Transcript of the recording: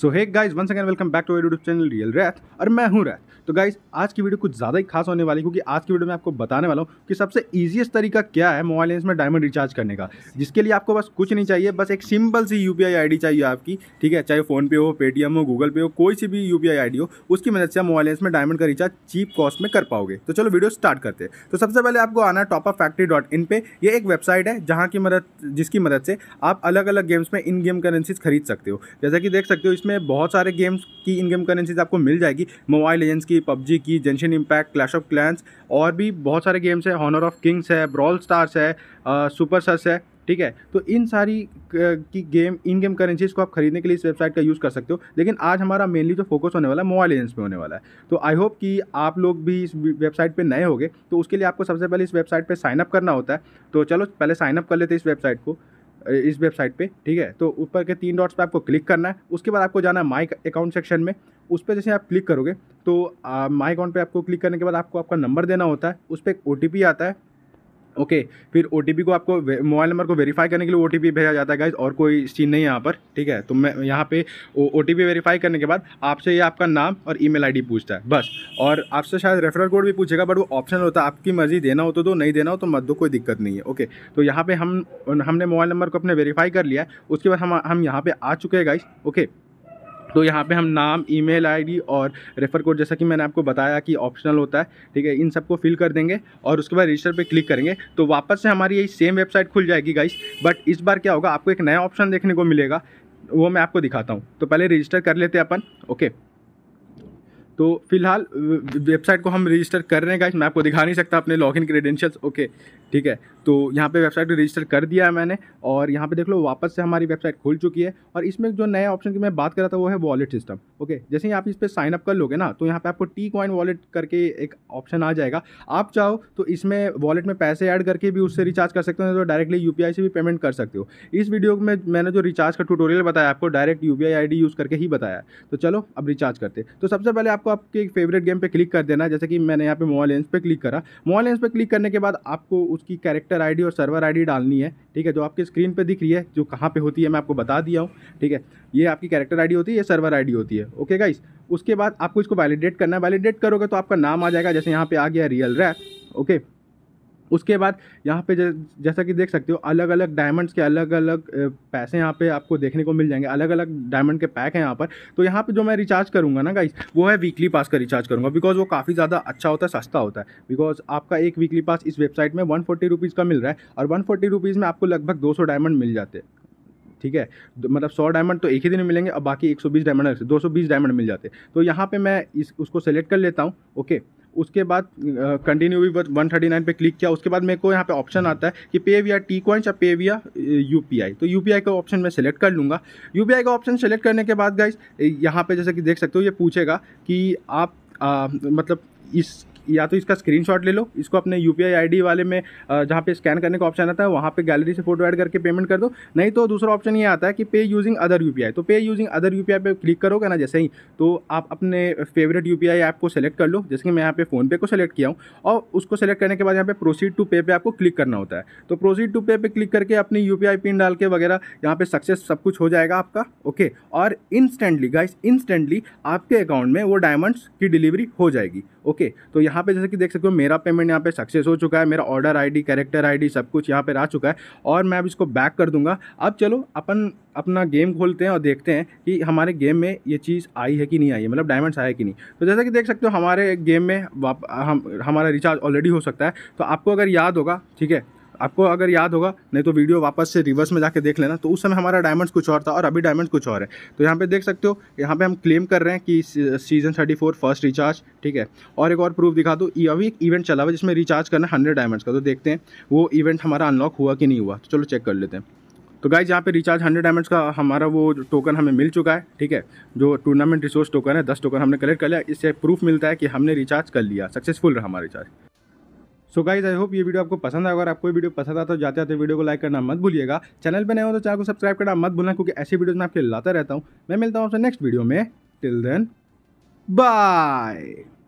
so hey guys one second welcome back to YouTube channel Real Wraith और मैं हूँ wrath तो guys आज की वीडियो कुछ ज़्यादा ही खास होने वाली क्योंकि आज की वीडियो में आपको बताने वाला हूँ कि सबसे ईजिएस्ट तरीका क्या है मोबाइल लेंस में डायमंड रिचार्ज करने का जिसके लिए आपको बस कुछ नहीं चाहिए बस एक सिंपल सी यू पी चाहिए आपकी ठीक है चाहे फ़ोनपे हो पेटीएम हो गूगल पे हो कोई सी भी यू पी हो उसकी मदद से आप मोबाइल लेंस में डायमंड का रिचार्ज चीप कॉस्ट में कर पाओगे तो चलो वीडियो स्टार्ट करते हैं तो सबसे पहले आपको आना है टॉप फैक्ट्री डॉट इन पे ये एक वेबसाइट है जहाँ की मदद जिसकी मदद से आप अलग अलग गेम्स में इन गेम करेंसीज खरीद सकते हो जैसा कि देख सकते हो इसमें बहुत सारे गेम्स की इन गेम करेंसीज आपको मिल जाएगी मोबाइल एजेंस की पबजी की Genshin Impact Clash of Clans और भी बहुत सारे गेम्स हैं हॉनर ऑफ किंग्स है ब्रॉल स्टार्स है सुपर सर्स है ठीक है तो इन सारी की गेम इन गेम करेंसीज को आप खरीदने के लिए इस वेबसाइट का यूज़ कर सकते हो लेकिन आज हमारा मेनली जो फोकस होने वाला है मोबाइल एजेंस पे होने वाला है तो आई होप कि आप लोग भी इस वेबसाइट पे नए होगे तो उसके लिए आपको सबसे पहले इस वेबसाइट पे साइनअप करना होता है तो चलो पहले साइन अप कर लेते हैं इस वेबसाइट को इस वेबसाइट पे ठीक है तो ऊपर के तीन डॉट्स पे आपको क्लिक करना है उसके बाद आपको जाना है माई अकाउंट सेक्शन में उस पर जैसे आप क्लिक करोगे तो माई अकाउंट पे आपको क्लिक करने के बाद आपको आपका नंबर देना होता है उस पर एक ओ आता है ओके फिर ओ को आपको मोबाइल नंबर को वेरीफाई करने के लिए ओ भेजा जाता है गाइज और कोई सीन नहीं है यहाँ पर ठीक है तो मैं यहाँ पे ओ टी वेरीफाई करने के बाद आपसे ये आपका नाम और ई मेल पूछता है बस और आपसे शायद रेफरल कोड भी पूछेगा बट वो ऑप्शन होता है आपकी मर्जी देना हो तो दो नहीं देना हो तो मत दो कोई दिक्कत नहीं है ओके तो यहाँ पर हम हमने मोबाइल नंबर को अपने वेरीफाई कर लिया उसके बाद हम हम यहाँ पर आ चुके हैं गाइज ओके तो यहाँ पे हम नाम ईमेल आईडी और रेफर कोड जैसा कि मैंने आपको बताया कि ऑप्शनल होता है ठीक है इन सबको फिल कर देंगे और उसके बाद रजिस्टर पे क्लिक करेंगे तो वापस से हमारी यही सेम वेबसाइट खुल जाएगी गाइस बट इस बार क्या होगा आपको एक नया ऑप्शन देखने को मिलेगा वो मैं आपको दिखाता हूँ तो पहले रजिस्टर कर लेते अपन ओके तो फिलहाल वेबसाइट को हम रजिस्टर कर रहे हैं गाइस मैं आपको दिखा नहीं सकता अपने लॉगिन क्रेडेंशियल्स ओके ठीक है तो यहाँ पे वेबसाइट रजिस्टर कर दिया है मैंने और यहाँ पे देख लो वापस से हमारी वेबसाइट खुल चुकी है और इसमें जो नए ऑप्शन की मैं बात कर रहा था वो है वॉलेट सिस्टम ओके जैसे ही आप इस पर साइनअप कर लोगे ना तो यहाँ पे आपको टी कॉइन वॉलेट करके एक ऑप्शन आ जाएगा आप चाहो तो इसमें वॉलेट में पैसे ऐड करके भी उससे रिचार्ज कर सकते हो तो डायरेक्टली यू से भी पेमेंट कर सकते हो इस वीडियो में मैंने जो रिचार्ज का टूटोरियल बताया आपको डायरेक्ट यू पी यूज़ करके ही बताया तो चलो अब रिचार्ज करते तो सबसे पहले आपको आपके फेवरेट गेम पर क्लिक कर देना जैसे कि मैंने यहाँ पर मोबाइल लेंस पर क्लिक करा मोबाइल लेंस पर क्लिक करने के बाद आपको उसकी कैरेक्टर कनेक्टर आईडी और सर्वर आईडी डालनी है ठीक है जो आपकी स्क्रीन पे दिख रही है जो कहाँ पे होती है मैं आपको बता दिया हूँ ठीक है ये आपकी कैरेक्टर आईडी होती है ये सर्वर आईडी होती है ओके गाइस उसके बाद आपको इसको वैलिडेट करना है वैलिडेट करोगे तो आपका नाम आ जाएगा जैसे यहाँ पे आ गया रियल रैप ओके उसके बाद यहाँ पे जैसा कि देख सकते हो अलग अलग डायमंड्स के अलग अलग पैसे यहाँ पे आपको देखने को मिल जाएंगे अलग अलग डायमंड के पैक हैं यहाँ पर तो यहाँ पे जो मैं रिचार्ज करूँगा ना गाइस वो है वीकली पास का रिचार्ज करूँगा बिकॉज वो काफ़ी ज़्यादा अच्छा होता है सस्ता होता है बिकॉज आपका एक वीकली पास इस वेबसाइट में वन फोर्टी का मिल रहा है और वन फोर्टी में आपको लगभग दो डायमंड मिल जाते हैं ठीक है मतलब सौ डायमंड तो एक ही दिन में मिलेंगे और बाकी एक सौ बीस डायमंड दो सौ बीस डायमंड मिल जाते तो यहाँ पे मैं इस उसको सेलेक्ट कर लेता हूँ ओके उसके बाद कंटिन्यू भी वन थर्टी नाइन पर क्लिक किया उसके बाद मेरे को यहाँ पे ऑप्शन आता है कि पे विया टी कॉइन्स या पे विया यू पी आई तो यू पी आई का ऑप्शन मैं सेलेक्ट कर लूँगा यू पी आई का ऑप्शन सेलेक्ट करने के बाद गाइज यहाँ पर जैसे कि देख सकते हो ये पूछेगा कि आप आ, मतलब इस या तो इसका स्क्रीनशॉट ले लो इसको अपने यू पी वाले में जहाँ पे स्कैन करने का ऑप्शन आता है वहाँ पे गैलरी से फोटो ऐड करके पेमेंट कर दो नहीं तो दूसरा ऑप्शन ये आता है कि तो pay using other U to pay using other U pay click करोगे ना जैसे ही तो आप अपने फेवरेट यू ऐप को सेलेक्ट कर लो जैसे कि मैं यहाँ पे फ़ोनपे को सेलेक्ट किया हूँ और उसको सेलेक्ट करने के बाद यहाँ पे प्रोसीड टू पे पे आपको क्लिक करना होता है तो प्रोसीड टू पे पे क्लिक करके अपनी यू पिन डाल के वगैरह यहाँ पे सक्सेस सब कुछ हो जाएगा आपका ओके और इंस्टेंटली गाइस इंस्टेंटली आपके अकाउंट में वो डायमंड्स की डिलीवरी हो जाएगी ओके तो यहाँ यहाँ पे जैसे कि देख सकते हो मेरा पेमेंट यहाँ पे सक्सेस हो चुका है मेरा ऑर्डर आईडी कैरेक्टर आईडी सब कुछ यहाँ पर आ चुका है और मैं अब इसको बैक कर दूंगा अब चलो अपन अपना गेम खोलते हैं और देखते हैं कि हमारे गेम में ये चीज़ आई है कि नहीं आई है मतलब डायमंड्स आया कि नहीं तो जैसा कि देख सकते हो हमारे गेम में हम हमारा रिचार्ज ऑलरेडी हो सकता है तो आपको अगर याद होगा ठीक है आपको अगर याद होगा नहीं तो वीडियो वापस से रिवर्स में जाके देख लेना तो उस समय हमारा डायमंड्स कुछ और था और अभी डायमंड कुछ और है तो यहाँ पे देख सकते हो यहाँ पे हम क्लेम कर रहे हैं कि season thirty four first recharge ठीक है और एक और प्रूफ दिखा दो अभी एक इवेंट चला हुआ जिसमें रिचार्ज करना हंड्रेड डायमंड्स का तो देखते हैं वो इवेंट हमारा अनलॉक हुआ कि नहीं हुआ तो चलो चेक कर लेते हैं तो गाइज यहाँ पे रिचार्ज हंड्रेड डायमंड्स का हमारा वो टोकन हमें मिल चुका है ठीक है जो टूर्नामेंट रिसोर्स टोकन है दस टोकन हमने कलेक्ट कर लिया इससे प्रूफ मिलता है कि हमने रिचार्ज कर लिया सक्सेसफुल रहा हमारा recharge so guys I hope ये वीडियो आपको पसंद आया अगर आपको वीडियो पसंद आता तो जाते जाते वीडियो को लाइक करना मत भूलिएगा चैनल पर नए हो तो चैनल को सब्सक्राइब करना मत भूलना क्योंकि ऐसी वीडियोज मैं आपके लाता रहता हूँ मैं मिलता हूँ आपसे नेक्स्ट वीडियो में टिल देन बाय